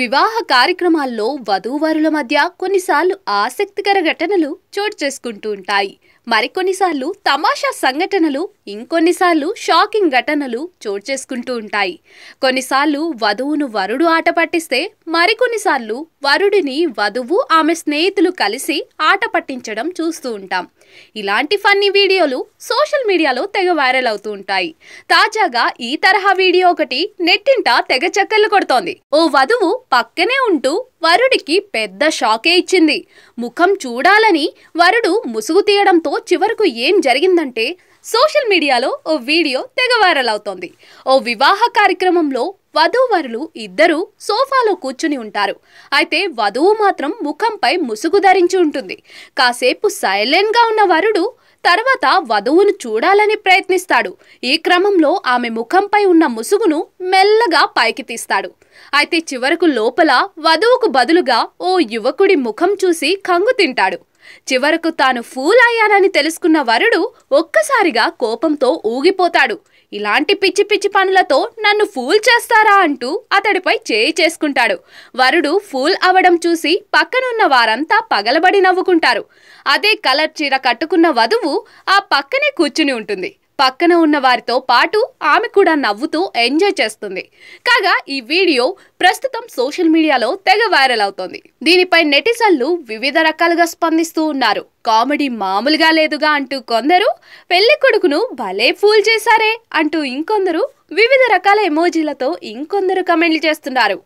వివాహ కార్యక్రమాల్లో వధూవరుల మధ్య కొన్నిసార్లు ఆసక్తికర ఘటనలు చోటు చేసుకుంటూ ఉంటాయి మరికొన్నిసార్లు తమాషా సంఘటనలు ఇంకొన్నిసార్లు షాకింగ్ ఘటనలు చోటు చేసుకుంటూ ఉంటాయి కొన్నిసార్లు వధువును వరుడు ఆట పట్టిస్తే మరికొన్నిసార్లు వరుడిని వధువు ఆమె స్నేహితులు కలిసి ఆట పట్టించడం చూస్తూ ఉంటాం ఇలాంటి ఫన్నీ వీడియోలు సోషల్ మీడియాలో తెగ వైరల్ అవుతూ ఉంటాయి తాజాగా ఈ తరహా వీడియో ఒకటి నెట్టింట తెగ చక్కర్లు కొడుతోంది ఓ వధువు పక్కనే ఉంటూ వరుడికి పెద్ద షాకే ఇచ్చింది ముఖం చూడాలని వరుడు ముసుగు తీయడంతో చివరకు ఏం జరిగిందంటే సోషల్ మీడియాలో ఓ వీడియో తెగ వైరల్ అవుతోంది ఓ వివాహ కార్యక్రమంలో వధూవరులు ఇద్దరూ సోఫాలో కూర్చుని ఉంటారు అయితే వధువు మాత్రం ముఖంపై ముసుగు ధరించి ఉంటుంది కాసేపు సైలెంట్గా ఉన్న వరుడు తర్వాత వధువును చూడాలని ప్రయత్నిస్తాడు ఈ క్రమంలో ఆమె ముఖంపై ఉన్న ముసుగును మెల్లగా పైకి తీస్తాడు అయితే చివరకు లోపల వధువుకు బదులుగా ఓ యువకుడి ముఖం చూసి కంగు తింటాడు చివరకు తాను ఫూల్ అయ్యానని తెలుసుకున్న వరుడు ఒక్కసారిగా కోపంతో ఊగిపోతాడు ఇలాంటి పిచ్చి పిచ్చి పనులతో నన్ను ఫూల్ చేస్తారా అంటూ అతడిపై చేయి చేసుకుంటాడు వరుడు ఫూల్ అవడం చూసి పక్కనున్న వారంతా పగలబడి నవ్వుకుంటారు అదే కలర్ చీర కట్టుకున్న వధువు ఆ పక్కనే కూర్చుని ఉంటుంది పక్కన ఉన్న వారితో పాటు ఆమె కూడా నవ్వుతూ ఎంజాయ్ చేస్తుంది కాగా ఈ వీడియో ప్రస్తుతం సోషల్ మీడియాలో తెగ వైరల్ అవుతోంది దీనిపై నెటిజన్లు వివిధ రకాలుగా స్పందిస్తూ ఉన్నారు కామెడీ మామూలుగా లేదుగా అంటూ కొందరు పెళ్లి కొడుకును భలే ఫూల్ చేశారే అంటూ ఇంకొందరు వివిధ రకాల ఎమోజీలతో ఇంకొందరు కమెంట్లు చేస్తున్నారు